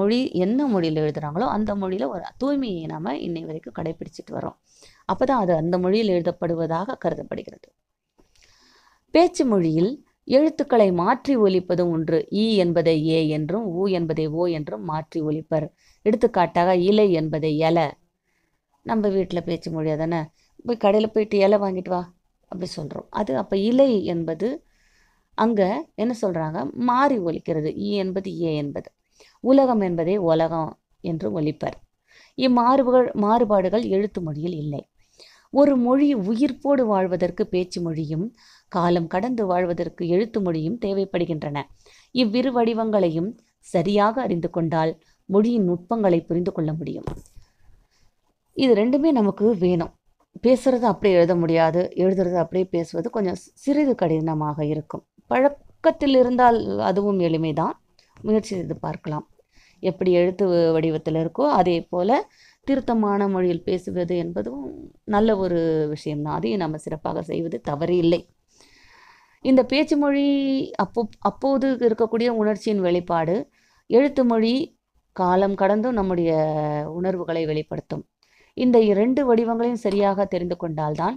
மொழி என்ன மொழியில் எழுதுகிறாங்களோ அந்த மொழியில் ஒரு தூய்மையை நாம் இன்னை வரைக்கும் கடைபிடிச்சிட்டு வரோம் அப்போதான் அது அந்த மொழியில் எழுதப்படுவதாக கருதப்படுகிறது பேச்சு மொழியில் எழுத்துக்களை மாற்றி ஒலிப்பதும் ஒன்று ஈ என்பதை ஏ என்றும் ஊ என்பதை ஓ என்றும் மாற்றி ஒலிப்பர் எடுத்துக்காட்டாக இலை என்பதை எல நம்ம வீட்டில் பேச்சு மொழியாக தானே போய் கடையில் போயிட்டு இலை வாங்கிட்டு வா அப்படி சொல்கிறோம் அது அப்போ இலை என்பது அங்கே என்ன சொல்கிறாங்க மாறி ஒலிக்கிறது ஈ என்பது ஏ என்பது உலகம் என்பதே உலகம் என்று ஒலிப்பர் இம்மாறுபுகள் மாறுபாடுகள் எழுத்து மொழியில் இல்லை ஒரு மொழி உயிர்ப்போடு வாழ்வதற்கு பேச்சு மொழியும் காலம் கடந்து வாழ்வதற்கு எழுத்து மொழியும் தேவைப்படுகின்றன இவ்விரு வடிவங்களையும் சரியாக அறிந்து கொண்டால் மொழியின் நுட்பங்களை புரிந்து கொள்ள முடியும் இது ரெண்டுமே நமக்கு வேணும் பேசுறது அப்படியே எழுத முடியாது எழுதுறது அப்படியே பேசுவது கொஞ்சம் சிறிது கடினமாக இருக்கும் பழக்கத்தில் இருந்தால் அதுவும் எளிமைதான் முயற்சி செய்து பார்க்கலாம் எப்படி எழுத்து வடிவத்தில் இருக்கோ அதே போல் திருத்தமான மொழியில் பேசுவது என்பதும் நல்ல ஒரு விஷயம்தான் அதையும் நம்ம சிறப்பாக செய்வது தவறு இல்லை இந்த பேச்சு மொழி அப்போ அப்போது இருக்கக்கூடிய உணர்ச்சியின் வெளிப்பாடு எழுத்து மொழி காலம் கடந்தும் நம்முடைய உணர்வுகளை வெளிப்படுத்தும் இந்த இரண்டு வடிவங்களையும் சரியாக தெரிந்து கொண்டால்தான்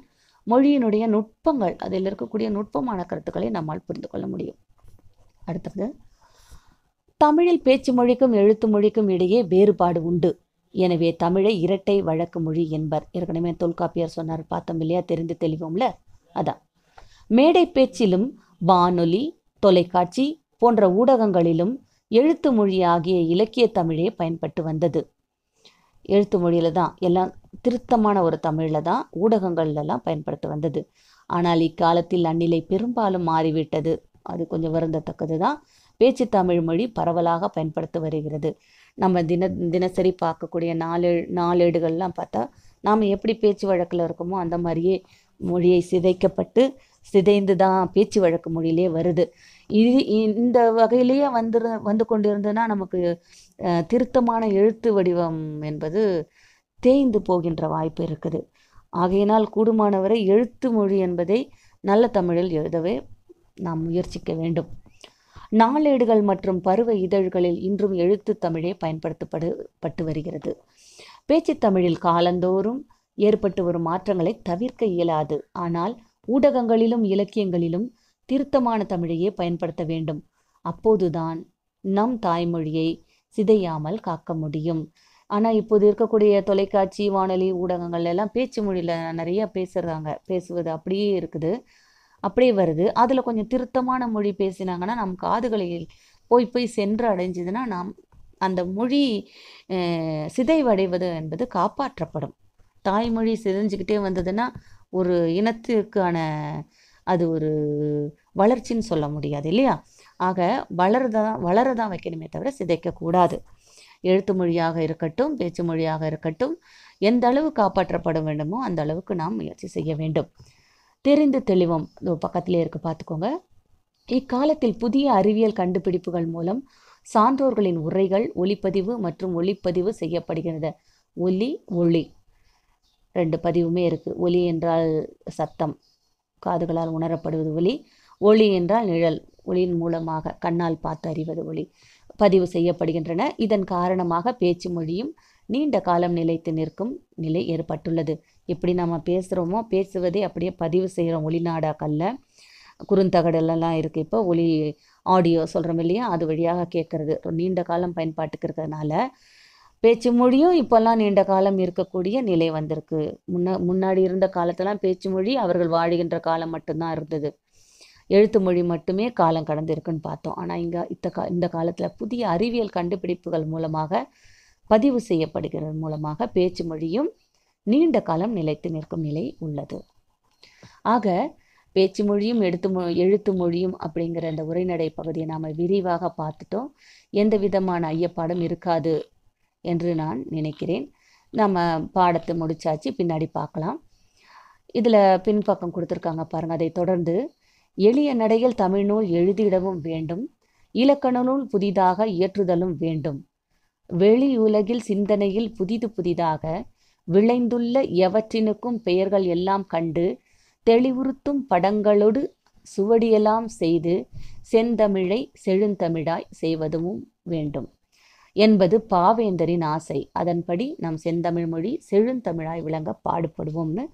மொழியினுடைய நுட்பங்கள் அதில் இருக்கக்கூடிய நுட்பமான கருத்துக்களை நம்மால் புரிந்து கொள்ள முடியும் அடுத்தது தமிழில் பேச்சு மொழிக்கும் எழுத்து மொழிக்கும் இடையே வேறுபாடு உண்டு எனவே தமிழை இரட்டை வழக்கு மொழி என்பர் ஏற்கனவே தொல்காப்பியர் சொன்னார் பார்த்தோம் இல்லையா தெரிந்து தெளிவோம்ல அதான் மேடை பேச்சிலும் வானொலி தொலைக்காட்சி போன்ற ஊடகங்களிலும் எழுத்து மொழி ஆகிய இலக்கிய தமிழே பயன்பட்டு வந்தது எழுத்து மொழியில தான் எல்லாம் திருத்தமான ஒரு தமிழில் தான் ஊடகங்கள்லாம் பயன்படுத்த வந்தது ஆனால் இக்காலத்தில் அந்நிலை பெரும்பாலும் மாறிவிட்டது அது கொஞ்சம் வருந்தத்தக்கது தான் பேச்சு தமிழ் மொழி பரவலாக பயன்படுத்தி வருகிறது நம்ம தின தினசரி பார்க்கக்கூடிய நாலு நாளேடுகள்லாம் பார்த்தா நாம் எப்படி பேச்சு வழக்கில் இருக்கோமோ அந்த மாதிரியே மொழியை சிதைக்கப்பட்டு சிதைந்து தான் பேச்சு வழக்கு மொழியிலே வருது இது இந்த வகையிலேயே வந்துரு வந்து கொண்டிருந்ததுன்னா நமக்கு திருத்தமான எழுத்து வடிவம் என்பது தேய்ந்து போகின்ற வாய்ப்பு இருக்குது ஆகையினால் கூடுமானவரை எழுத்து மொழி என்பதை நல்ல தமிழில் எழுதவே நாம் முயற்சிக்க வேண்டும் நாளேடுகள் மற்றும் பருவ இதழ்களில் இன்றும் எழுத்து தமிழே பயன்படுத்தப்படு பட்டு வருகிறது பேச்சு தமிழில் காலந்தோறும் ஏற்பட்டு வரும் மாற்றங்களை தவிர்க்க இயலாது ஆனால் ஊடகங்களிலும் இலக்கியங்களிலும் திருத்தமான தமிழையே பயன்படுத்த வேண்டும் அப்போதுதான் நம் தாய்மொழியை சிதையாமல் காக்க முடியும் ஆனால் இப்போது இருக்கக்கூடிய தொலைக்காட்சி வானொலி ஊடகங்கள் எல்லாம் பேச்சு மொழியில் நிறைய பேசுகிறாங்க பேசுவது அப்படியே இருக்குது அப்படியே வருது அதில் கொஞ்சம் திருத்தமான மொழி பேசினாங்கன்னா நம் காதுகளில் போய் போய் சென்று அடைஞ்சதுன்னா நாம் அந்த மொழி சிதைவடைவது என்பது காப்பாற்றப்படும் தாய்மொழி சிதைஞ்சிக்கிட்டே வந்ததுன்னா ஒரு இனத்திற்கான அது ஒரு வளர்ச்சின்னு சொல்ல முடியாது இல்லையா ஆக வளரதான் வளர தான் வைக்கணுமே தவிர சிதைக்கக்கூடாது எழுத்து மொழியாக இருக்கட்டும் பேச்சு மொழியாக இருக்கட்டும் எந்த அளவு காப்பாற்றப்பட வேண்டுமோ அந்த அளவுக்கு நாம் முயற்சி செய்ய வேண்டும் தெரிந்து தெளிவம் பக்கத்திலே இருக்கு பார்த்துக்கோங்க இக்காலத்தில் புதிய அறிவியல் கண்டுபிடிப்புகள் மூலம் சான்றோர்களின் உரைகள் ஒளிப்பதிவு மற்றும் ஒளிப்பதிவு செய்யப்படுகிறது ஒலி ஒளி ரெண்டு பதிவுமே இருக்குது ஒலி என்றால் சத்தம் காதுகளால் உணரப்படுவது ஒலி ஒளி என்றால் நிழல் ஒளியின் மூலமாக கண்ணால் பார்த்து அறிவது ஒளி பதிவு செய்யப்படுகின்றன இதன் காரணமாக பேச்சு மொழியும் நீண்ட காலம் நிலைத்து நிற்கும் நிலை ஏற்பட்டுள்ளது எப்படி நம்ம பேசுகிறோமோ பேசுவதே அப்படியே பதிவு செய்கிறோம் ஒளிநாடாக்கல்ல குறுந்தகடலெல்லாம் இருக்குது இப்போ ஒளி ஆடியோ சொல்கிறோம் இல்லையா அது வழியாக கேட்குறது நீண்ட காலம் பயன்பாட்டுக்கு இருக்கிறதுனால பேச்சு மொழியும் இப்போல்லாம் நீண்ட காலம் இருக்கக்கூடிய நிலை வந்திருக்கு முன்ன முன்னாடி இருந்த காலத்தெல்லாம் பேச்சு மொழி அவர்கள் வாழுகின்ற காலம் மட்டும்தான் இருந்தது எழுத்து மொழி மட்டுமே காலம் கடந்து இருக்குன்னு பார்த்தோம் ஆனால் இங்கே இத்த கா இந்த காலத்தில் புதிய அறிவியல் கண்டுபிடிப்புகள் மூலமாக பதிவு செய்யப்படுகிறது மூலமாக பேச்சு மொழியும் நீண்ட காலம் நிலைத்து நிற்கும் நிலை உள்ளது ஆக பேச்சு மொழியும் எடுத்து மொ எழுத்து மொழியும் அப்படிங்கிற அந்த உரைநடை பகுதியை நாம் விரிவாக பார்த்துட்டோம் எந்த விதமான ஐயப்பாடும் இருக்காது என்று நான் நினைக்கிறேன் நம்ம பாடத்தை முடிச்சாச்சு பின்னாடி பார்க்கலாம் இதில் பின்பக்கம் கொடுத்துருக்காங்க பாருங்கள் அதை தொடர்ந்து எளிய நடையில் தமிழ் நூல் எழுதிடவும் வேண்டும் இலக்கண நூல் புதிதாக இயற்றுதலும் வேண்டும் வெளி உலகில் சிந்தனையில் புதிது புதிதாக விளைந்துள்ள எவற்றினுக்கும் பெயர்கள் எல்லாம் கண்டு தெளிவுறுத்தும் படங்களோடு சுவடியெல்லாம் செய்து செந்தமிழை செழுந்தமிழாய் செய்வதும் வேண்டும் என்பது பாவேந்தரின் ஆசை அதன்படி நம் செந்தமிழ் மொழி செழுந்தமிழாய் விளங்க பாடுபடுவோம்னு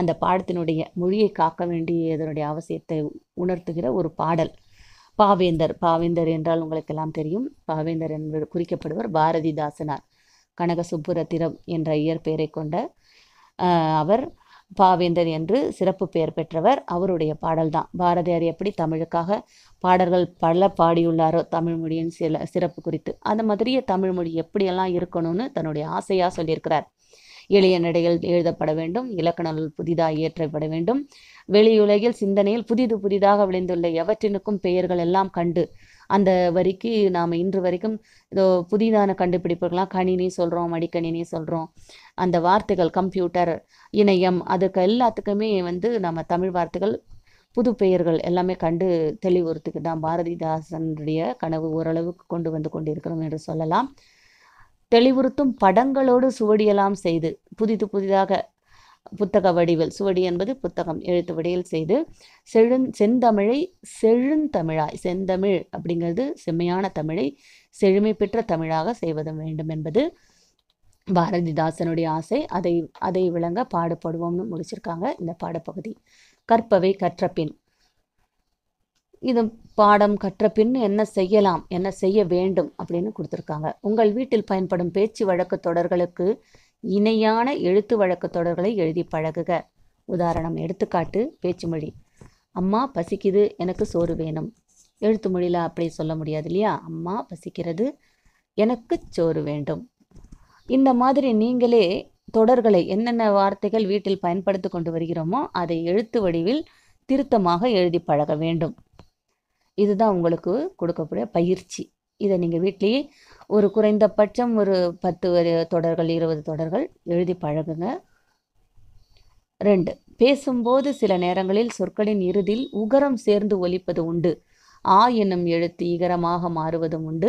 அந்த பாடத்தினுடைய மொழியை காக்க வேண்டிய இதனுடைய அவசியத்தை உணர்த்துகிற ஒரு பாடல் பாவேந்தர் பாவேந்தர் என்றால் உங்களுக்கெல்லாம் தெரியும் பாவேந்தர் என்று குறிக்கப்படுவர் பாரதிதாசனார் கனக சுப்புரத்திரம் என்ற இயற்பெயரை கொண்ட அவர் பாவேந்தர் என்று சிறப்பு பெயர் பெற்றவர் அவருடைய பாடல்தான் பாரதியார் எப்படி தமிழுக்காக பாடல்கள் பல பாடியுள்ளாரோ தமிழ் மொழியின் சில சிறப்பு குறித்து அந்த மாதிரியே தமிழ் மொழி எப்படியெல்லாம் இருக்கணும்னு தன்னுடைய ஆசையாக சொல்லியிருக்கிறார் எளிய நடையில் எழுதப்பட வேண்டும் இலக்கணங்கள் புதிதாக இயற்றப்பட வேண்டும் வெளியுலகில் சிந்தனையில் புதிது புதிதாக விளைந்துள்ள எவற்றினுக்கும் பெயர்கள் எல்லாம் கண்டு அந்த வரிக்கு நாம் இன்று வரைக்கும் இதோ புதிதான கண்டுபிடிப்புகள்லாம் கணினி சொல்கிறோம் மடிக்கணினி சொல்கிறோம் அந்த வார்த்தைகள் கம்ப்யூட்டர் இணையம் அதுக்கு எல்லாத்துக்குமே வந்து நம்ம தமிழ் வார்த்தைகள் புது பெயர்கள் எல்லாமே கண்டு தெளிவுறுத்துக்கு தான் பாரதிதாசனுடைய கனவு ஓரளவுக்கு கொண்டு வந்து கொண்டிருக்கிறோம் என்று சொல்லலாம் தெளிவுறுத்தும் படங்களோடு சுவடியெல்லாம் செய்து புதிது புதிதாக புத்தக வடிவில் சுவடி என்பது புத்தகம் எழுத்து வடிவில் செய்து செழுந் செந்தமிழை செழுந்தமிழாய் செந்தமிழ் அப்படிங்கிறது செம்மையான தமிழை செழுமை பெற்ற தமிழாக செய்வது வேண்டும் என்பது பாரதிதாசனுடைய ஆசை அதை அதை விளங்க பாடுபடுவோம்னு முடிச்சிருக்காங்க இந்த பாடப்பகுதி கற்பவை கற்றபின் இது பாடம் கற்ற பின் என்ன செய்யலாம் என்ன செய்ய வேண்டும் அப்படின்னு கொடுத்துருக்காங்க உங்கள் வீட்டில் பயன்படும் பேச்சு வழக்கு தொடர்களுக்கு இணையான எழுத்து வழக்கு தொடர்களை எழுதி பழகுக உதாரணம் எடுத்துக்காட்டு பேச்சு மொழி அம்மா பசிக்குது எனக்கு சோறு வேணும் எழுத்து மொழியில் அப்படி சொல்ல முடியாது இல்லையா அம்மா பசிக்கிறது எனக்கு சோறு வேண்டும் இந்த மாதிரி நீங்களே தொடர்களை என்னென்ன வார்த்தைகள் வீட்டில் பயன்படுத்தி கொண்டு வருகிறோமோ அதை எழுத்து வடிவில் திருத்தமாக எழுதி பழக வேண்டும் இதுதான் உங்களுக்கு கொடுக்கக்கூடிய பயிற்சி இதை நீங்கள் வீட்டிலேயே ஒரு குறைந்தபட்சம் ஒரு பத்து தொடர்கள் இருபது தொடர்கள் எழுதி பழகுங்க ரெண்டு பேசும்போது சில நேரங்களில் சொற்களின் இறுதியில் உகரம் சேர்ந்து ஒலிப்பது உண்டு ஆ என்னும் எழுத்து ஈகரமாக மாறுவதும் உண்டு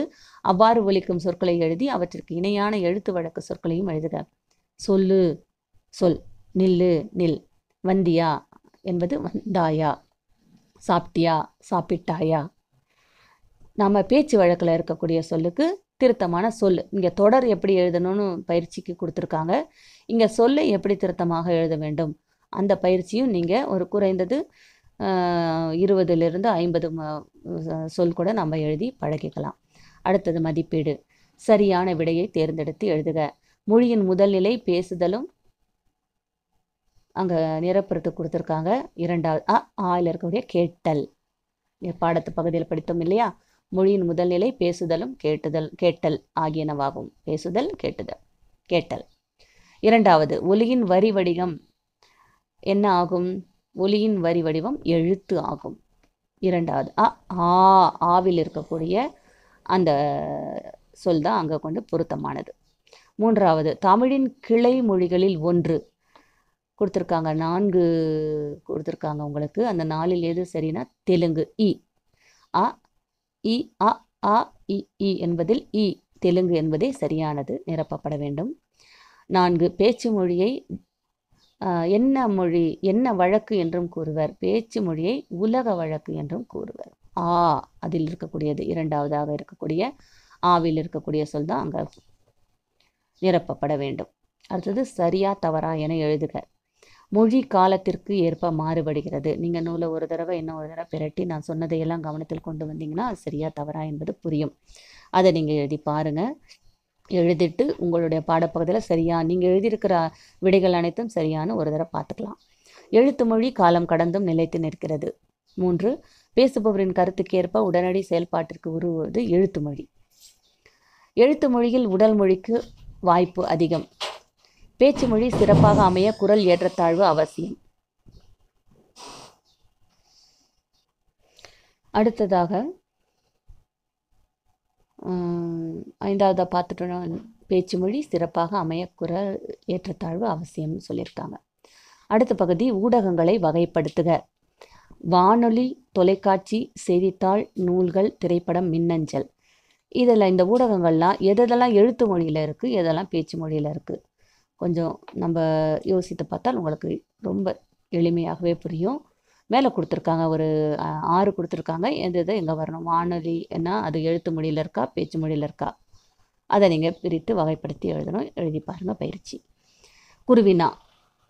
அவ்வாறு ஒலிக்கும் சொற்களை எழுதி அவற்றிற்கு இணையான எழுத்து வழக்கு சொற்களையும் எழுதுக சொல்லு சொல் நில்லு நில் வந்தியா என்பது வந்தாயா சாப்பிட்டியா சாப்பிட்டாயா நம்ம பேச்சு வழக்கில் இருக்கக்கூடிய சொல்லுக்கு திருத்தமான சொல் இங்கே தொடர் எப்படி எழுதணும்னு பயிற்சிக்கு கொடுத்துருக்காங்க இங்கே சொல்லை எப்படி திருத்தமாக எழுத வேண்டும் அந்த பயிற்சியும் நீங்கள் ஒரு குறைந்தது இருபதுலேருந்து ஐம்பது சொல் கூட நம்ம எழுதி பழகிக்கலாம் அடுத்தது மதிப்பீடு சரியான விடையை தேர்ந்தெடுத்து எழுதுக மொழியின் முதல் நிலை பேசுதலும் அங்கே நிரப்புறத்து கொடுத்துருக்காங்க இரண்டாவது ஆ ஆயில் இருக்கக்கூடிய கேட்டல் பாடத்து பகுதியில் படித்தோம் இல்லையா மொழியின் முதல்நிலை பேசுதலும் கேட்டுதல் கேட்டல் ஆகியனவாகும் பேசுதல் கேட்டுதல் கேட்டல் இரண்டாவது ஒலியின் வரி வடிவம் என்ன ஆகும் ஒலியின் வரி வடிவம் எழுத்து ஆகும் இரண்டாவது அ ஆ ஆவில் இருக்கக்கூடிய அந்த சொல் தான் அங்கே கொண்டு பொருத்தமானது மூன்றாவது தமிழின் கிளை மொழிகளில் ஒன்று கொடுத்துருக்காங்க நான்கு கொடுத்துருக்காங்க உங்களுக்கு அந்த நாளில் எது சரினா தெலுங்கு இ அ இ அ ஆ இ இ என்பதில் இ தெலுங்கு என்பதே சரியானது நிரப்பப்பட வேண்டும் நான்கு பேச்சு மொழியை என்ன மொழி என்ன வழக்கு என்றும் கூறுவர் பேச்சு மொழியை உலக வழக்கு என்றும் கூறுவர் ஆ அதில் இருக்கக்கூடியது இரண்டாவதாக இருக்கக்கூடிய ஆவில் இருக்கக்கூடிய சொல் தான் அங்கே நிரப்பப்பட வேண்டும் அடுத்தது சரியா தவறா என எழுதுக மொழி காலத்திற்கு ஏற்ப மாறுபடுகிறது நீங்கள் நூலை ஒரு தடவை இன்னும் ஒரு தடவை பிரட்டி நான் சொன்னதையெல்லாம் கவனத்தில் கொண்டு வந்தீங்கன்னா அது சரியா தவறா என்பது புரியும் அதை நீங்கள் எழுதி பாருங்கள் எழுதிட்டு உங்களுடைய பாடப்பகுதியில் சரியா நீங்கள் எழுதியிருக்கிற விடைகள் அனைத்தும் சரியான ஒரு தடவை பார்த்துக்கலாம் எழுத்து மொழி காலம் கடந்தும் நிலைத்து நிற்கிறது மூன்று பேசுபவரின் கருத்துக்கேற்ப உடனடி செயல்பாட்டிற்கு உருவது எழுத்து மொழி எழுத்து மொழியில் உடல் மொழிக்கு வாய்ப்பு அதிகம் பேச்சு மொழி சிறப்பாக அமைய குரல் ஏற்றத்தாழ்வு அவசியம் அடுத்ததாக ஐந்தாவதாக பார்த்துட்டோம் பேச்சு மொழி சிறப்பாக அமைய குரல் ஏற்றத்தாழ்வு அவசியம்னு சொல்லியிருக்காங்க அடுத்த பகுதி ஊடகங்களை வகைப்படுத்துக வானொலி தொலைக்காட்சி செய்தித்தாள் நூல்கள் திரைப்படம் மின்னஞ்சல் இதில் இந்த ஊடகங்கள்லாம் எதெல்லாம் எழுத்து மொழியில் இருக்குது எதெல்லாம் பேச்சு மொழியில் இருக்குது கொஞ்சம் நம்ம யோசித்து பார்த்தால் உங்களுக்கு ரொம்ப எளிமையாகவே புரியும் மேலே கொடுத்துருக்காங்க ஒரு ஆறு கொடுத்துருக்காங்க எந்த இதை எங்கே வரணும் வானொலி என்ன அது எழுத்து மொழியில் இருக்கா பேச்சு மொழியில் இருக்கா அதை நீங்கள் பிரித்து வகைப்படுத்தி எழுதணும் எழுதி பாருங்கள் பயிற்சி குருவினா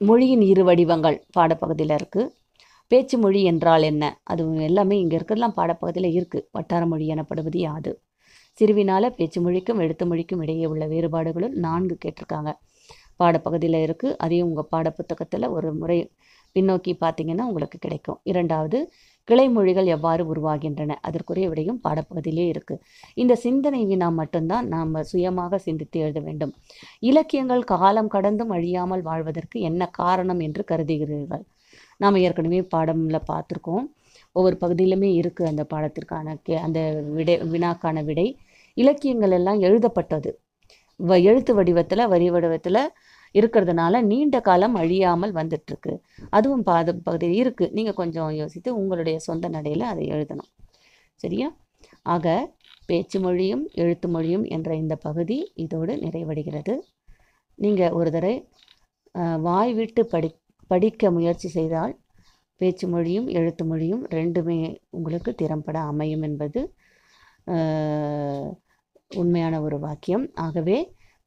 மொழியின் இரு வடிவங்கள் பாடப்பகுதியில் இருக்குது பேச்சு மொழி என்றால் என்ன அது எல்லாமே இங்கே இருக்கிறதெல்லாம் பாடப்பகுதியில் இருக்குது வட்டார மொழி எனப்படுவது யாது சிறுவினால பேச்சு மொழிக்கும் எழுத்து மொழிக்கும் இடையே உள்ள வேறுபாடுகளும் நான்கு கேட்டிருக்காங்க பாடப்பகுதியில் இருக்குது அதையும் உங்கள் பாடப்புத்தகத்தில் ஒரு முறை பின்னோக்கி பார்த்தீங்கன்னா உங்களுக்கு கிடைக்கும் இரண்டாவது கிளைமொழிகள் எவ்வாறு உருவாகின்றன அதற்குரிய விடையும் பாடப்பகுதியிலே இருக்குது இந்த சிந்தனை வினா மட்டும்தான் நாம் சுயமாக சிந்தித்து எழுத வேண்டும் இலக்கியங்கள் காலம் கடந்தும் அழியாமல் வாழ்வதற்கு என்ன காரணம் என்று கருதுகிறீர்கள் நாம் ஏற்கனவே பாடமில் பார்த்துருக்கோம் ஒவ்வொரு பகுதியிலுமே இருக்குது அந்த பாடத்திற்கான கே அந்த விடை வினாக்கான விடை இலக்கியங்கள் எல்லாம் எழுதப்பட்டது வ எழுத்து வடிவத்தில் வரி வடிவத்தில் இருக்கிறதுனால நீண்ட காலம் அழியாமல் வந்துட்டுருக்கு அதுவும் பாத பகுதி இருக்குது நீங்கள் கொஞ்சம் யோசித்து உங்களுடைய சொந்த நடையில் அதை எழுதணும் சரியா ஆக பேச்சு மொழியும் எழுத்து மொழியும் என்ற இந்த பகுதி இதோடு நிறைவடைகிறது நீங்கள் ஒரு தடவை வாய் விட்டு படி படிக்க முயற்சி செய்தால் பேச்சு மொழியும் எழுத்து மொழியும் ரெண்டுமே உங்களுக்கு திறம்பட அமையும் என்பது உண்மையான ஒரு வாக்கியம் ஆகவே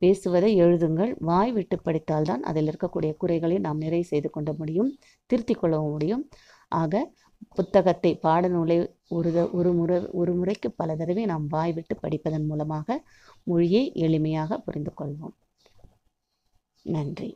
பேசுவதை எழுதுங்கள் வாய் விட்டு படித்தால்தான் அதில் இருக்கக்கூடிய குறைகளை நாம் நிறைவு செய்து கொள்ள முடியும் திருத்தி கொள்ளவும் முடியும் ஆக புத்தகத்தை பாடநூலை ஒரு ஒரு முறை ஒரு முறைக்கு பல தடவை நாம் வாய் விட்டு படிப்பதன் மூலமாக மொழியை எளிமையாக புரிந்து கொள்வோம் நன்றி